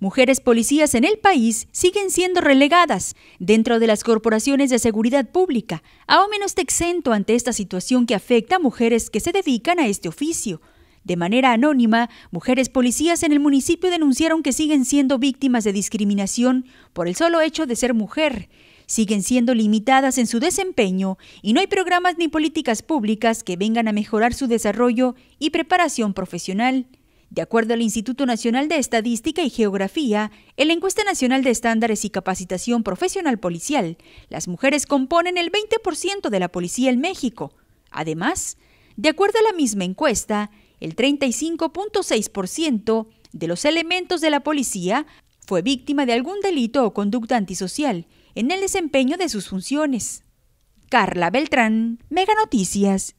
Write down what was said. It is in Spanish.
mujeres policías en el país siguen siendo relegadas dentro de las corporaciones de seguridad pública. Aún menos exento ante esta situación que afecta a mujeres que se dedican a este oficio. De manera anónima, mujeres policías en el municipio denunciaron que siguen siendo víctimas de discriminación por el solo hecho de ser mujer. Siguen siendo limitadas en su desempeño y no hay programas ni políticas públicas que vengan a mejorar su desarrollo y preparación profesional. De acuerdo al Instituto Nacional de Estadística y Geografía, en la encuesta nacional de estándares y capacitación profesional policial, las mujeres componen el 20% de la policía en México. Además, de acuerdo a la misma encuesta, el 35.6% de los elementos de la policía fue víctima de algún delito o conducta antisocial en el desempeño de sus funciones. Carla Beltrán, Mega Noticias,